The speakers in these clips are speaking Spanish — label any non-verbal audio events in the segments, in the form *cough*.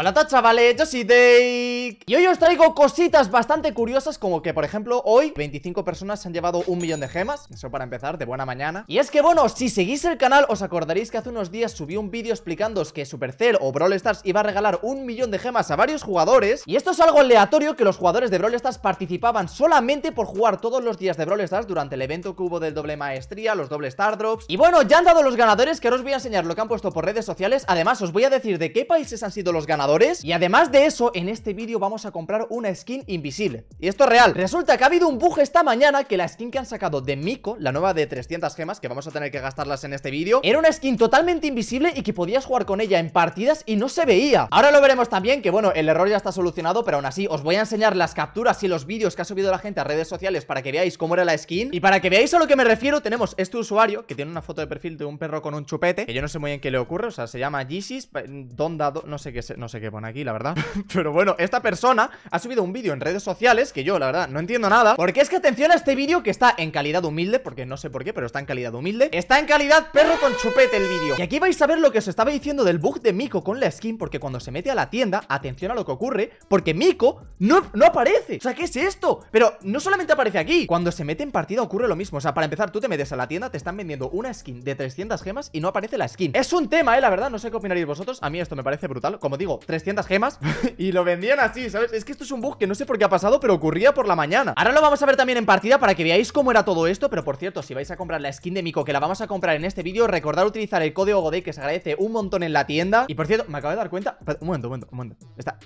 Hola a todos chavales, yo soy Dake Y hoy os traigo cositas bastante curiosas Como que por ejemplo hoy 25 personas se han llevado un millón de gemas Eso para empezar, de buena mañana Y es que bueno, si seguís el canal os acordaréis que hace unos días subí un vídeo explicándoos Que Supercell o Brawl Stars iba a regalar un millón de gemas a varios jugadores Y esto es algo aleatorio que los jugadores de Brawl Stars participaban solamente por jugar todos los días de Brawl Stars Durante el evento que hubo del doble maestría, los doble Star Drops Y bueno, ya han dado los ganadores que ahora os voy a enseñar lo que han puesto por redes sociales Además os voy a decir de qué países han sido los ganadores y además de eso, en este vídeo vamos a comprar una skin invisible. Y esto es real. Resulta que ha habido un bug esta mañana que la skin que han sacado de Miko, la nueva de 300 gemas, que vamos a tener que gastarlas en este vídeo, era una skin totalmente invisible y que podías jugar con ella en partidas y no se veía. Ahora lo veremos también, que bueno, el error ya está solucionado, pero aún así os voy a enseñar las capturas y los vídeos que ha subido la gente a redes sociales para que veáis cómo era la skin. Y para que veáis a lo que me refiero, tenemos este usuario que tiene una foto de perfil de un perro con un chupete, que yo no sé muy bien qué le ocurre, o sea, se llama Yeezys, Donda, no sé qué, no sé que pone aquí, la verdad *laughs* Pero bueno, esta persona ha subido un vídeo en redes sociales Que yo, la verdad, no entiendo nada Porque es que atención a este vídeo que está en calidad humilde Porque no sé por qué, pero está en calidad humilde Está en calidad perro con chupete el vídeo Y aquí vais a ver lo que os estaba diciendo del bug de Miko con la skin Porque cuando se mete a la tienda, atención a lo que ocurre Porque Miko no, no aparece O sea, ¿qué es esto? Pero no solamente aparece aquí Cuando se mete en partida ocurre lo mismo O sea, para empezar, tú te metes a la tienda, te están vendiendo una skin de 300 gemas Y no aparece la skin Es un tema, eh, la verdad, no sé qué opinaréis vosotros A mí esto me parece brutal Como digo, 300 gemas *laughs* y lo vendían así, ¿sabes? Es que esto es un bug que no sé por qué ha pasado, pero ocurría por la mañana Ahora lo vamos a ver también en partida para que veáis cómo era todo esto Pero por cierto, si vais a comprar la skin de Miko que la vamos a comprar en este vídeo Recordad utilizar el código GODEY que se agradece un montón en la tienda Y por cierto, me acabo de dar cuenta... Un momento, un momento, un momento Está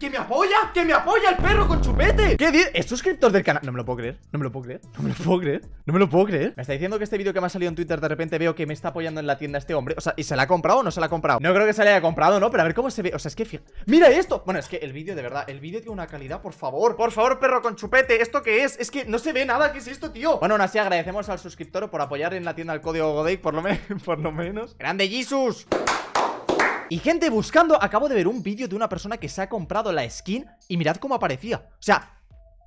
que me apoya, que me apoya el perro con chupete ¿Qué ¿Es suscriptor del canal? No me lo puedo creer, no me lo puedo creer, no me lo puedo creer No me lo puedo creer Me está diciendo que este vídeo que me ha salido en Twitter de repente veo que me está apoyando en la tienda este hombre O sea, ¿y se la ha comprado o no se la ha comprado? No creo que se la haya comprado, ¿no? Pero a ver cómo se ve, o sea, es que ¡Mira esto! Bueno, es que el vídeo, de verdad, el vídeo tiene una calidad, por favor Por favor, perro con chupete, ¿esto qué es? Es que no se ve nada, ¿qué es esto, tío? Bueno, aún así agradecemos al suscriptor por apoyar en la tienda el código Goday, por lo, *laughs* por lo menos ¡Grande Jesus! Y gente, buscando, acabo de ver un vídeo de una persona que se ha comprado la skin y mirad cómo aparecía. O sea,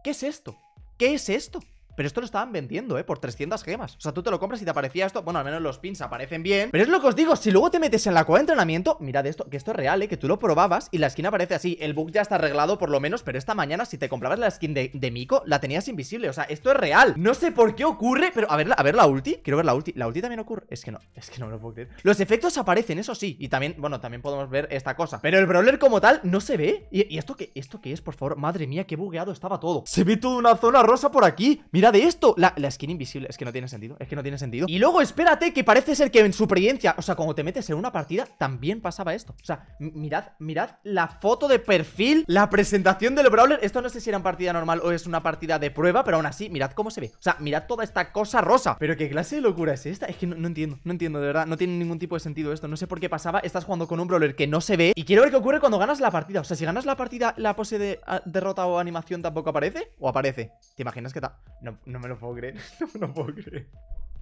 ¿qué es esto? ¿Qué es esto? Pero esto lo estaban vendiendo, ¿eh? Por 300 gemas. O sea, tú te lo compras y te aparecía esto. Bueno, al menos los pins aparecen bien. Pero es lo que os digo, si luego te metes en la cueva de entrenamiento, mirad esto, que esto es real, ¿eh? Que tú lo probabas y la skin aparece así. El bug ya está arreglado por lo menos, pero esta mañana si te comprabas la skin de, Miko, la tenías invisible. O sea, esto es real. No sé por qué ocurre, pero a ver, a ver la ulti. Quiero ver la ulti. La ulti también ocurre. Es que no, es que no me lo puedo creer. Los efectos aparecen, eso sí. Y también, bueno, también podemos ver esta cosa. Pero el brawler como tal no se ve. ¿Y, esto qué, esto qué es, por favor? Madre mía, qué bugueado estaba todo. Se ve toda una zona rosa por aquí. Mira de esto la, skin invisible, es que no tiene sentido Es que no tiene sentido Y luego espérate que parece ser que en su experiencia, O sea, cuando te metes en una partida También pasaba esto O sea, mirad, mirad la foto de perfil La presentación del brawler Esto no sé si era en partida normal o es una partida de prueba Pero aún así, mirad cómo se ve O sea, mirad toda esta cosa rosa Pero qué clase de locura es esta Es que no, entiendo, no entiendo, de verdad No tiene ningún tipo de sentido esto No sé por qué pasaba Estás jugando con un brawler que no se ve Y quiero ver qué ocurre cuando ganas la partida O sea, si ganas la partida La pose de ah, derrota o animación tampoco aparece ¿O aparece? ¿Te imaginas que tal? No no, me lo puedo creer. *laughs* No me lo puedo creer.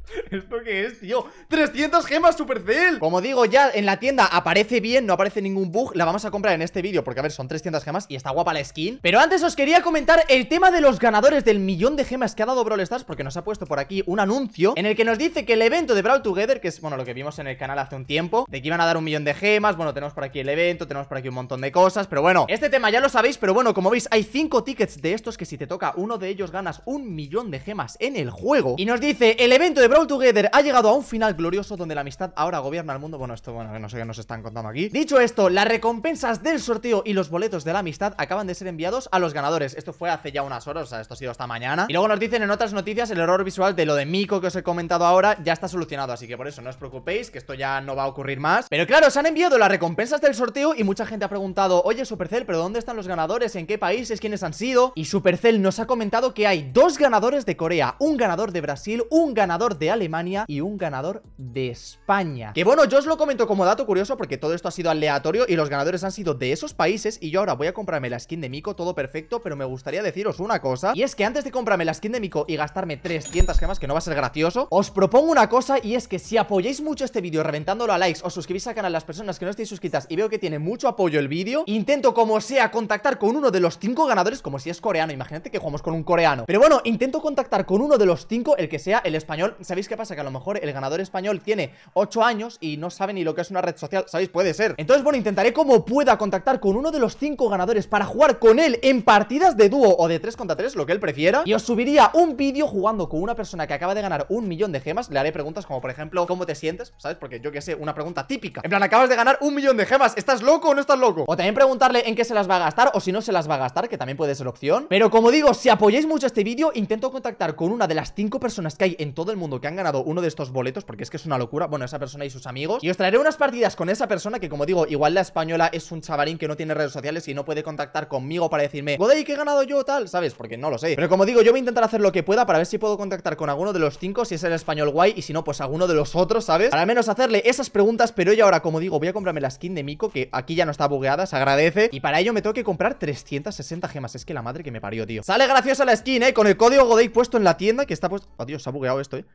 *laughs* ¿Esto qué es, tío? ¡300 gemas Supercell! Como digo, ya en la tienda aparece bien, no aparece ningún bug La vamos a comprar en este vídeo, porque a ver, son 300 gemas y está guapa la skin Pero antes os quería comentar el tema de los ganadores del millón de gemas que ha dado Brawl Stars Porque nos ha puesto por aquí un anuncio en el que nos dice que el evento de Brawl Together Que es, bueno, lo que vimos en el canal hace un tiempo De que iban a dar un millón de gemas, bueno, tenemos por aquí el evento, tenemos por aquí un montón de cosas Pero bueno, este tema ya lo sabéis, pero bueno, como veis hay 5 tickets de estos que si te toca uno de ellos ganas un millón de gemas en el juego Y nos dice, el evento de Brawl Together ha llegado a un final glorioso donde la amistad ahora gobierna el mundo. Bueno, esto, bueno, no sé qué nos están contando aquí. Dicho esto, las recompensas del sorteo y los boletos de la amistad acaban de ser enviados a los ganadores. Esto fue hace ya unas horas, o sea, esto ha sido esta mañana. Y luego nos dicen en otras noticias el error visual de lo de Miko que os he comentado ahora ya está solucionado. Así que por eso no os preocupéis, que esto ya no va a ocurrir más. Pero claro, se han enviado las recompensas del sorteo y mucha gente ha preguntado, oye Supercell, pero ¿dónde están los ganadores? ¿En qué países? ¿Quiénes han sido? Y Supercell nos ha comentado que hay dos ganadores de Corea, un ganador de Brasil, un ganador de Alemania y un ganador de España. Que bueno, yo os lo comento como dato curioso porque todo esto ha sido aleatorio y los ganadores han sido de esos países y yo ahora voy a comprarme la skin de Miko, todo perfecto, pero me gustaría deciros una cosa y es que antes de comprarme la skin de Miko y gastarme 300 gemas, que no va a ser gracioso, os propongo una cosa y es que si apoyáis mucho este vídeo reventándolo a likes, O suscribís al canal las personas que no estéis suscritas y veo que tiene mucho apoyo el vídeo, intento como sea contactar con uno de los 5 ganadores, como si es coreano, imagínate que jugamos con un coreano. Pero bueno, intento contactar con uno de los cinco, el que sea el español, ¿sabéis qué pasa? Que a lo mejor el ganador español tiene 8 años y no sabe ni lo que es una red social, ¿sabéis? Puede ser. Entonces, bueno, intentaré como pueda contactar con uno de los 5 ganadores para jugar con él en partidas de dúo o de 3 contra 3, lo que él prefiera, y os subiría un vídeo jugando con una persona que acaba de ganar un millón de gemas, le haré preguntas como, por ejemplo, ¿cómo te sientes? ¿Sabes? Porque yo qué sé, una pregunta típica. En plan, acabas de ganar un millón de gemas, ¿estás loco o no estás loco? O también preguntarle en qué se las va a gastar o si no se las va a gastar, que también puede ser opción. Pero como digo, si apoyáis mucho este vídeo, intento contactar con una de las 5 personas que hay en todo el mundo que han ganado uno de estos boletos, porque es que es una locura. Bueno, esa persona y sus amigos. Y os traeré unas partidas con esa persona que, como digo, igual la española es un chavarín que no tiene redes sociales y no puede contactar conmigo para decirme, goday que he ganado yo, tal, ¿sabes? Porque no lo sé. Pero como digo, yo voy a intentar hacer lo que pueda para ver si puedo contactar con alguno de los cinco, si es el español guay, y si no, pues alguno de los otros, ¿sabes? Para al menos hacerle esas preguntas, pero yo ahora, como digo, voy a comprarme la skin de Miko, que aquí ya no está bugueada, se agradece. Y para ello me tengo que comprar 360 gemas. Es que la madre que me parió, tío. Sale graciosa la skin, ¿eh? Con el código goday puesto en la tienda, que está pues Oh, oh, se ha bugueado esto, ¿eh?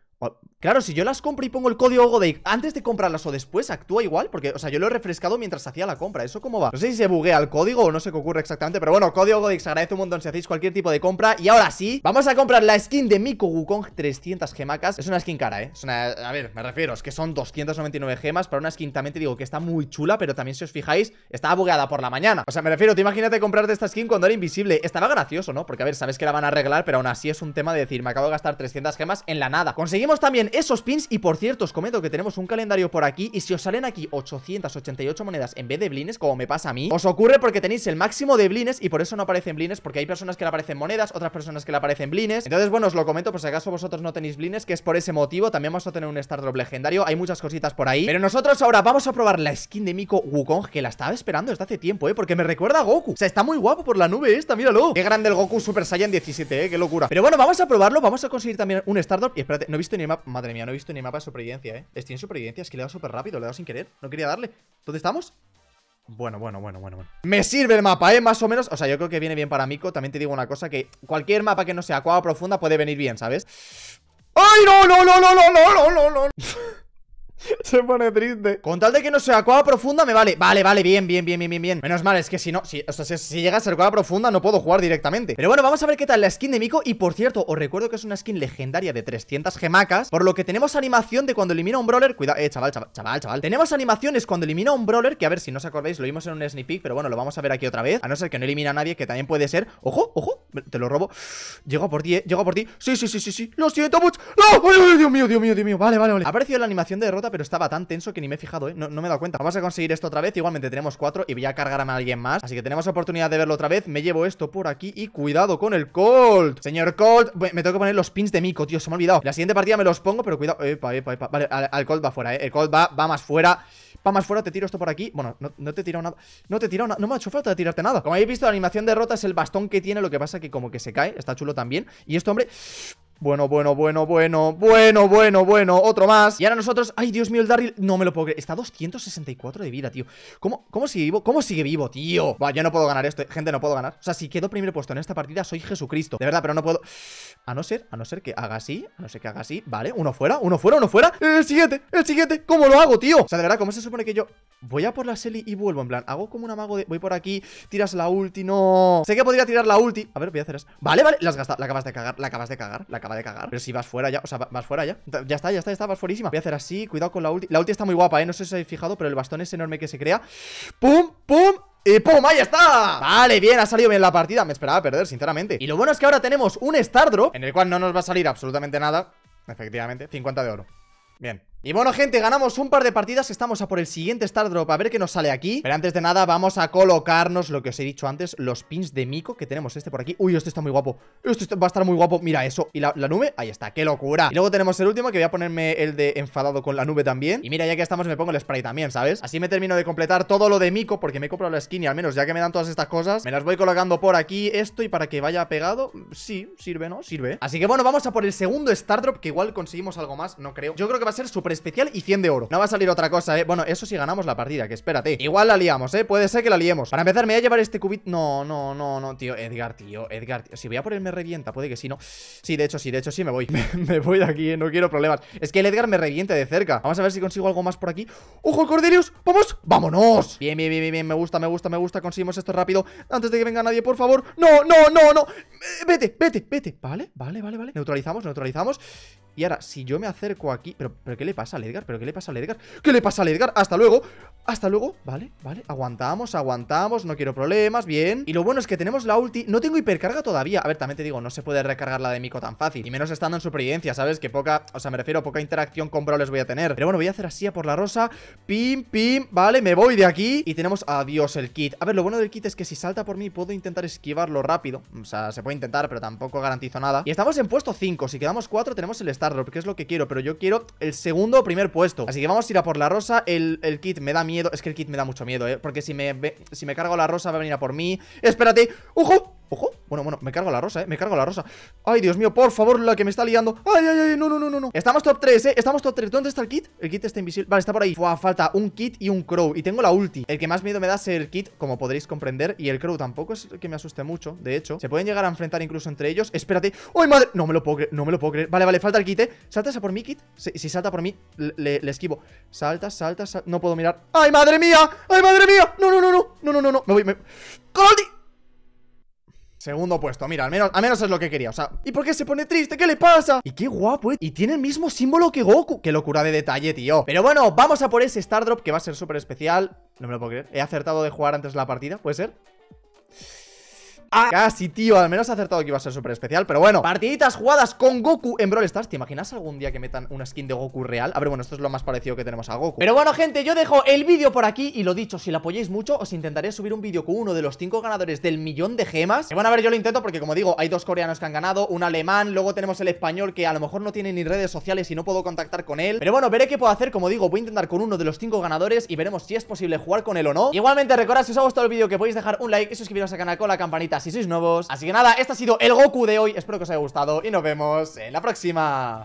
Claro, si yo las compro y pongo el código Godake antes de comprarlas o después, ¿actúa igual? Porque, o sea, yo lo he refrescado mientras hacía la compra ¿Eso cómo va? No sé si se buguea el código o no sé qué ocurre exactamente Pero bueno, código Godake, se agradece un montón si hacéis cualquier tipo de compra Y ahora sí, vamos a comprar la skin de Miko Wukong 300 gemacas Es una skin cara, ¿eh? a ver, me refiero, es que son 299 gemas Para una skin también te digo que está muy chula Pero también si os fijáis, estaba bugueada por la mañana O sea, me refiero, te imagínate comprarte esta skin cuando era invisible Estaba gracioso, ¿no? Porque, a ver, sabes que la van a arreglar Pero aún así es un tema de decir, me acabo de gastar 300 gemas en la nada Conseguimos también esos pins y por cierto os comento que tenemos un calendario por aquí y si os salen aquí 888 monedas en vez de blines, como me pasa a mí, os ocurre porque tenéis el máximo de blines y por eso no aparecen blines porque hay personas que le aparecen monedas, otras personas que le aparecen blines. Entonces, bueno, os lo comento por si acaso vosotros no tenéis blines, que es por ese motivo. También vamos a tener un Star legendario, hay muchas cositas por ahí. Pero nosotros ahora vamos a probar la skin de Miko Wukong, que la estaba esperando desde hace tiempo, ¿eh? Porque me recuerda a Goku. O sea, está muy guapo por la nube esta, míralo. Qué grande el Goku Super Saiyan 17, ¿eh? Qué locura. Pero bueno, vamos a probarlo, vamos a conseguir también un Star Drop. Y espérate, no he visto ni mapa. Madre mía, no he visto ni mapa de supervivencia, ¿eh? Estoy en supervivencia, es que le he dado súper rápido, le he dado sin querer. No quería darle. ¿Dónde estamos? Bueno, bueno, bueno, bueno, bueno. Me sirve el mapa, ¿eh? Más o menos. O sea, yo creo que viene bien para Miko. También te digo una cosa, que cualquier mapa que no sea cuadra profunda puede venir bien, ¿sabes? ¡Ay, no, no, no, no, no, no, no, no! *laughs* Se pone triste. Con tal de que no sea cueva profunda, me vale. Vale, vale, bien, bien, bien, bien, bien. Menos mal, es que si no, si, o si, llega a ser cueva profunda, no puedo jugar directamente. Pero bueno, vamos a ver qué tal la skin de Miko. Y por cierto, os recuerdo que es una skin legendaria de 300 gemacas. Por lo que tenemos animación de cuando elimina un brawler. Cuidado, eh, chaval, chaval, chaval, chaval. Tenemos animaciones cuando elimina un brawler. Que a ver si no os acordáis, lo vimos en un sneak peek. Pero bueno, lo vamos a ver aquí otra vez. A no ser que no elimina a nadie, que también puede ser. Ojo, ojo, te lo robo. Llego por ti, eh, llego por ti. Sí, sí, sí, sí, sí. Lo siento mucho. ¡No! ¡Ay, Dios mío, Dios mío, Dios mío! Vale, vale, vale. Ha la animación de derrota, pero estaba tan tenso que ni me he fijado, ¿eh? No, me he dado cuenta. Vamos a conseguir esto otra vez. Igualmente tenemos cuatro y voy a cargar a alguien más. Así que tenemos oportunidad de verlo otra vez. Me llevo esto por aquí y cuidado con el Colt. Señor Colt, me tengo que poner los pins de Miko, tío. Se me ha olvidado. La siguiente partida me los pongo, pero cuidado. Epa, epa, epa. Vale, al, Colt va fuera, ¿eh? El Colt va, va más fuera. Va más fuera, te tiro esto por aquí. Bueno, no, no te he tirado nada. No te he tirado nada. No me ha hecho falta de tirarte nada. Como habéis visto, la animación derrota es el bastón que tiene. Lo que pasa que como que se cae. Está chulo también. Y esto, hombre... Bueno, bueno, bueno, bueno, bueno, bueno, bueno, otro más Y ahora nosotros, ay Dios mío, el Darryl, no me lo puedo creer Está 264 de vida, tío ¿Cómo, ¿Cómo sigue vivo? ¿Cómo sigue vivo, tío? Va, yo no puedo ganar esto, eh. gente, no puedo ganar O sea, si quedo primero puesto en esta partida, soy Jesucristo De verdad, pero no puedo A no ser, a no ser que haga así, a no ser que haga así Vale, uno fuera, uno fuera, uno fuera El siguiente, el siguiente, ¿cómo lo hago, tío? O sea, de verdad, ¿cómo se supone que yo voy a por la Selly y vuelvo? En plan, hago como un amago de, voy por aquí Tiras la ulti, no Sé que podría tirar la ulti, a ver, voy a hacer eso Vale, vale, la has la acabas de cagar, la acabas de cagar, la acaba de cagar. Pero si vas fuera ya, o sea, vas fuera ya. Ya está, ya está, ya está, vas fuerísima. Voy a hacer así, cuidado con la ulti. La ulti está muy guapa, ¿eh? No sé si os habéis fijado, pero el bastón es enorme que se crea. ¡Pum! ¡Pum! ¡Y pum! ¡Ahí está! Vale, bien, ha salido bien la partida Me esperaba perder, sinceramente Y lo bueno es que ahora tenemos un Stardrop. En el cual no nos va a salir absolutamente nada Efectivamente, 50 de oro Bien y bueno, gente, ganamos un par de partidas Estamos a por el siguiente Star Drop, a ver qué nos sale aquí Pero antes de nada, vamos a colocarnos Lo que os he dicho antes, los pins de Miko Que tenemos este por aquí, uy, este está muy guapo Este va a estar muy guapo, mira eso, y la, nube Ahí está, qué locura, y luego tenemos el último Que voy a ponerme el de enfadado con la nube también Y mira, ya que estamos, me pongo el spray también, ¿sabes? Así me termino de completar todo lo de Miko Porque me he comprado la skin y al menos ya que me dan todas estas cosas Me las voy colocando por aquí, esto y para que vaya pegado Sí, sirve, ¿no? Sirve Así que bueno, vamos a por el segundo Star Drop Que igual conseguimos algo más, no creo Yo creo que va a ser súper especial y 100 de oro No va a salir otra cosa, eh Bueno, eso sí ganamos la partida, que espérate Igual la liamos, eh Puede ser que la liemos Para empezar me voy a llevar este cubit No, no, no, no, tío Edgar, tío Edgar, Si voy a ponerme revienta, puede que sí, ¿no? Sí, de hecho, sí, de hecho, sí me voy *laughs* Me, voy de aquí, ¿eh? no quiero problemas Es que el Edgar me reviente de cerca Vamos a ver si consigo algo más por aquí ¡Ojo, Cordelius! ¡Vamos! ¡Vámonos! Bien, bien, bien, bien, Me gusta, me gusta, me gusta Conseguimos esto rápido Antes de que venga nadie, por favor ¡No, no, no, no! Eh, vete, vete, vete Vale, vale, vale, vale Neutralizamos, neutralizamos y ahora, si yo me acerco aquí... ¿Pero, qué le pasa al Edgar? ¿Pero qué le pasa a Edgar? ¿Qué le pasa al Edgar? ¡Hasta luego! ¡Hasta luego! Vale, vale. Aguantamos, aguantamos. No quiero problemas. Bien. Y lo bueno es que tenemos la ulti. No tengo hipercarga todavía. A ver, también te digo, no se puede recargar la de Miko tan fácil. Y menos estando en supervivencia, ¿sabes? Que poca... O sea, me refiero a poca interacción con Brawlers voy a tener. Pero bueno, voy a hacer así a por la rosa. Pim, pim. Vale, me voy de aquí. Y tenemos... Adiós el kit. A ver, lo bueno del kit es que si salta por mí puedo intentar esquivarlo rápido. O sea, se puede intentar, pero tampoco garantizo nada. Y estamos en puesto 5. Si quedamos 4 tenemos el porque es lo que quiero Pero yo quiero el segundo primer puesto Así que vamos a ir a por la rosa el, kit me da miedo, es que el kit me da mucho miedo, eh Porque si me, si me cargo la rosa va a venir a por mí ¡Espérate! ¡ujo! Ojo, bueno, bueno, me cargo la rosa, eh, me cargo la rosa Ay, Dios mío, por favor, la que me está liando Ay, ay, ay, no, no, no, no, no Estamos top 3, eh, estamos top 3 ¿Dónde está el kit? El kit está invisible, vale, está por ahí Fua, falta un kit y un crow Y tengo la ulti El que más miedo me da es el kit, como podréis comprender Y el crow tampoco es el que me asuste mucho, de hecho Se pueden llegar a enfrentar incluso entre ellos Espérate, ay, madre, no me lo puedo creer, no me lo puedo creer Vale, vale, falta el kit, eh, saltas a por mí, kit Si, salta por mí, le, esquivo Salta, salta, salta, no puedo mirar ¡Ay, madre mía! ¡Ay, madre mía! No, no, no, no, no, no, no, no, me voy, Segundo puesto, mira, al menos, menos es lo que quería, o sea ¿Y por qué se pone triste? ¿Qué le pasa? Y qué guapo, eh Y tiene el mismo símbolo que Goku Qué locura de detalle, tío Pero bueno, vamos a por ese Stardrop que va a ser súper especial No me lo puedo creer He acertado de jugar antes la partida, ¿puede ser? Ah, casi, tío. Al menos he acertado que iba a ser súper especial. Pero bueno, partiditas jugadas con Goku en Brawl Stars. ¿Te imaginas algún día que metan una skin de Goku real? A ver, bueno, esto es lo más parecido que tenemos a Goku. Pero bueno, gente, yo dejo el vídeo por aquí. Y lo dicho, si lo apoyáis mucho, os intentaré subir un vídeo con uno de los cinco ganadores del millón de gemas. Y bueno, a ver, yo lo intento porque, como digo, hay dos coreanos que han ganado, un alemán. Luego tenemos el español que a lo mejor no tiene ni redes sociales y no puedo contactar con él. Pero bueno, veré qué puedo hacer. Como digo, voy a intentar con uno de los cinco ganadores y veremos si es posible jugar con él o no. Igualmente, recordad si os ha gustado el vídeo que podéis dejar un like y suscribiros al canal con la campanita si sois nuevos. Así que nada, este ha sido el Goku de hoy. Espero que os haya gustado y nos vemos en la próxima.